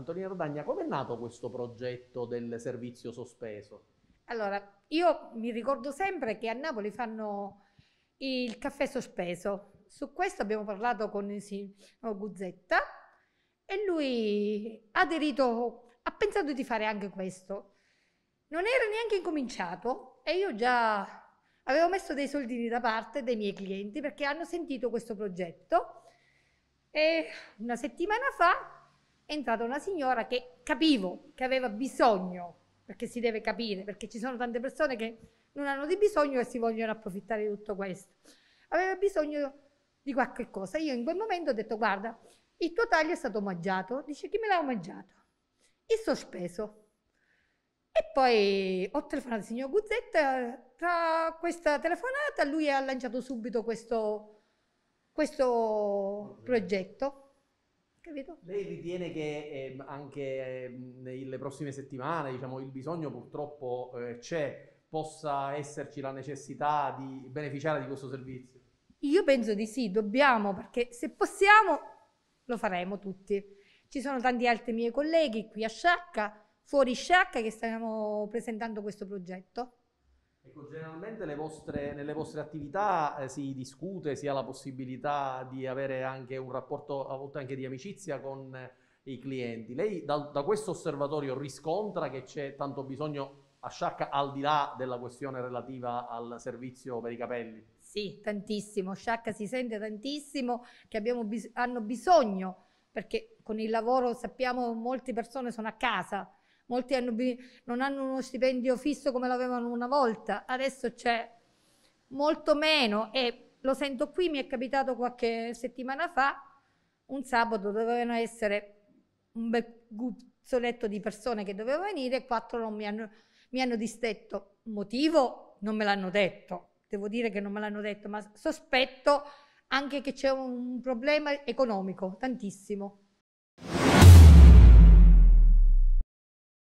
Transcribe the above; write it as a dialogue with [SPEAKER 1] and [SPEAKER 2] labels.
[SPEAKER 1] Antonino Rodagna, com'è nato questo progetto del servizio sospeso?
[SPEAKER 2] Allora, io mi ricordo sempre che a Napoli fanno il caffè sospeso. Su questo abbiamo parlato con il signor Guzzetta e lui ha aderito, ha pensato di fare anche questo. Non era neanche incominciato e io già avevo messo dei soldini da parte dei miei clienti perché hanno sentito questo progetto e una settimana fa è entrata una signora che capivo che aveva bisogno, perché si deve capire, perché ci sono tante persone che non hanno di bisogno e si vogliono approfittare di tutto questo. Aveva bisogno di qualche cosa. Io in quel momento ho detto, guarda, il tuo taglio è stato omaggiato. Dice, chi me l'ha omaggiato? Il sospeso. E poi ho telefonato al signor Guzzetta, tra questa telefonata lui ha lanciato subito questo, questo progetto
[SPEAKER 1] Capito? Lei ritiene che eh, anche eh, nelle prossime settimane diciamo, il bisogno purtroppo eh, c'è, possa esserci la necessità di beneficiare di questo servizio?
[SPEAKER 2] Io penso di sì, dobbiamo, perché se possiamo lo faremo tutti. Ci sono tanti altri miei colleghi qui a Sciacca, fuori Sciacca, che stiamo presentando questo progetto.
[SPEAKER 1] Ecco, generalmente vostre, nelle vostre attività eh, si discute, si ha la possibilità di avere anche un rapporto a volte anche di amicizia con eh, i clienti. Lei da, da, questo osservatorio riscontra che c'è tanto bisogno a Sciacca al di là della questione relativa al servizio per i
[SPEAKER 2] capelli? Sì, tantissimo. Sciacca si sente tantissimo che bis hanno bisogno perché con il lavoro sappiamo molte persone sono a casa molti hanno, non hanno uno stipendio fisso come l'avevano una volta, adesso c'è molto meno e lo sento qui, mi è capitato qualche settimana fa, un sabato dovevano essere un bel guzzoletto di persone che dovevano venire, quattro non mi hanno, mi hanno distetto. Motivo non me l'hanno detto, devo dire che non me l'hanno detto, ma sospetto anche che c'è un problema economico, tantissimo.